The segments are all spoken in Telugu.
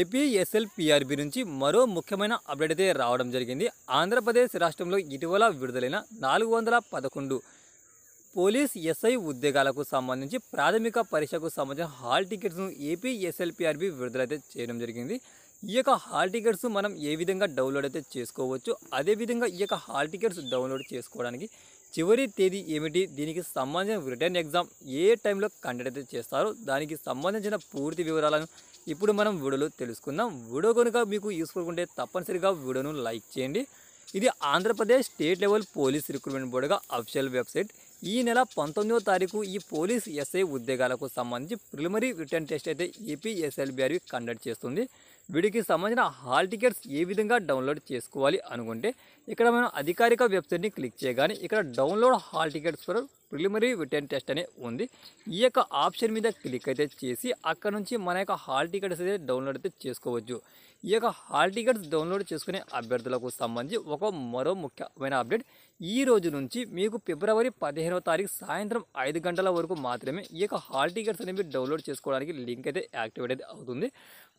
ఏపీఎస్ఎల్పిఆర్బి నుంచి మరో ముఖ్యమైన అప్డేట్ అయితే రావడం జరిగింది ఆంధ్రప్రదేశ్ రాష్ట్రంలో ఇటీవల విడుదలైన నాలుగు వందల పదకొండు పోలీస్ ఎస్ఐ ఉద్యోగాలకు సంబంధించి ప్రాథమిక పరీక్షకు సంబంధించిన హాల్ టికెట్స్ను ఏపీఎస్ఎల్పిఆర్బి విడుదలైతే చేయడం జరిగింది ఈ యొక్క హాల్ టికెట్స్ మనం ఏ విధంగా డౌన్లోడ్ అయితే చేసుకోవచ్చు అదేవిధంగా ఈ యొక్క హాల్ టికెట్స్ డౌన్లోడ్ చేసుకోవడానికి చివరి తేదీ ఏమిటి దీనికి సంబంధించిన రిటర్న్ ఎగ్జామ్ ఏ టైంలో కండక్ట్ అయితే చేస్తారో దానికి సంబంధించిన పూర్తి వివరాలను ఇప్పుడు మనం వీడియోలో తెలుసుకుందాం వీడియో కనుక మీకు యూస్ఫుల్ ఉంటే తప్పనిసరిగా వీడియోను లైక్ చేయండి ఇది Andhra Pradesh state level police recruitment బోర్డుగా అఫిషియల్ వెబ్సైట్ ఈ నెల పంతొమ్మిదో తారీఖు ఈ పోలీస్ ఎస్ఐ ఉద్యోగాలకు సంబంధించి ప్రిలిమరీ రిటర్న్ టెస్ట్ అయితే ఏపీఎస్ఎల్బిఆర్వి కండక్ట్ చేస్తుంది వీడికి సంబంధించిన హాల్ టికెట్స్ ఏ విధంగా డౌన్లోడ్ చేసుకోవాలి అనుకుంటే ఇక్కడ మనం అధికారిక వెబ్సైట్ని క్లిక్ చేయగానే ఇక్కడ download hall tickets for preliminary written test అనే ఉంది ఈ యొక్క ఆప్షన్ మీద క్లిక్ అయితే చేసి అక్కడ నుంచి మన యొక్క హాల్ టికెట్స్ అయితే డౌన్లోడ్ అయితే చేసుకోవచ్చు ఈ యొక్క హాల్ టికెట్స్ డౌన్లోడ్ చేసుకునే అభ్యర్థులకు సంబంధించి ఒక మరో ముఖ్యమైన అప్డేట్ ఈ రోజు నుంచి మీకు ఫిబ్రవరి పదిహేనవ తారీఖు సాయంత్రం ఐదు గంటల వరకు మాత్రమే ఈ యొక్క హాల్ టికెట్స్ అనేవి డౌన్లోడ్ చేసుకోవడానికి లింక్ అయితే యాక్టివేట్ అయితే అవుతుంది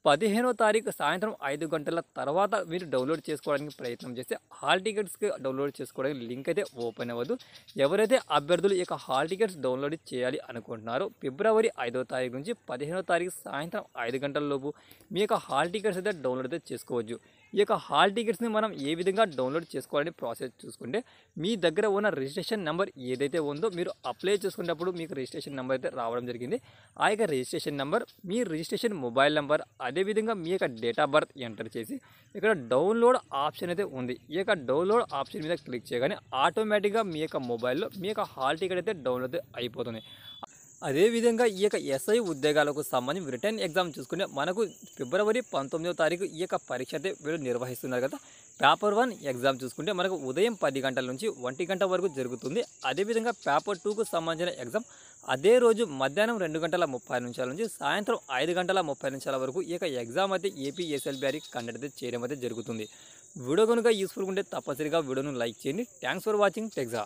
పదిహేనో తారీఖు సాయంత్రం ఐదు గంటల తర్వాత మీరు డౌన్లోడ్ చేసుకోవడానికి ప్రయత్నం చేస్తే హాల్ టికెట్స్కి డౌన్లోడ్ చేసుకోవడానికి లింక్ అయితే ఓపెన్ అవ్వదు ఎవరైతే అభ్యర్థులు ఇక యొక్క హాల్ టికెట్స్ డౌన్లోడ్ చేయాలి అనుకుంటున్నారో ఫిబ్రవరి ఐదో తారీఖు నుంచి పదిహేనో తారీఖు సాయంత్రం ఐదు గంటల లోపు మీ యొక్క హాల్ టికెట్స్ అయితే డౌన్లోడ్ అయితే చేసుకోవచ్చు ఈ యొక్క హాల్ టికెట్స్ని మనం ఏ విధంగా డౌన్లోడ్ చేసుకోవాలని ప్రాసెస్ చూసుకుంటే మీ దగ్గర ఉన్న రిజిస్ట్రేషన్ నెంబర్ ఏదైతే ఉందో మీరు అప్లై చేసుకునేటప్పుడు మీకు రిజిస్ట్రేషన్ నెంబర్ అయితే రావడం జరిగింది ఆ యొక్క రిజిస్ట్రేషన్ నెంబర్ మీ రిజిస్ట్రేషన్ మొబైల్ నెంబర్ అదేవిధంగా మీ యొక్క డేట్ ఆఫ్ బర్త్ ఎంటర్ చేసి ఇక్కడ డౌన్లోడ్ ఆప్షన్ అయితే ఉంది ఈ యొక్క డౌన్లోడ్ ఆప్షన్ మీద క్లిక్ చేయగానే ఆటోమేటిక్గా మీ యొక్క మొబైల్లో మీ యొక్క హాల్ టికెట్ అయితే డౌన్లోడ్ అయిపోతుంది అదేవిధంగా ఈ యొక్క ఎస్ఐ ఉద్యోగాలకు సంబంధించి రిటర్న్ ఎగ్జామ్ చూసుకునే మనకు ఫిబ్రవరి పంతొమ్మిదో తారీఖు ఈ యొక్క పరీక్ష అయితే వీళ్ళు నిర్వహిస్తున్నారు కదా పేపర్ వన్ ఎగ్జామ్ చూసుకుంటే మనకు ఉదయం పది గంటల నుంచి ఒంటి గంట వరకు జరుగుతుంది అదేవిధంగా పేపర్ టూకు సంబంధించిన ఎగ్జామ్ అదే రోజు మధ్యాహ్నం రెండు గంటల ముప్పై నిమిషాల నుంచి సాయంత్రం ఐదు గంటల ముప్పై నిమిషాల వరకు ఈ యొక్క ఎగ్జామ్ అయితే ఏపీ ఎస్ఎల్బిఆర్ కండక్ట్ అయితే చేయడం అయితే జరుగుతుంది వీడియో కనుక యూస్ఫుల్ ఉంటే తప్పనిసరిగా వీడియోను లైక్ చేయండి థ్యాంక్స్ ఫర్ వాచింగ్ టెక్సా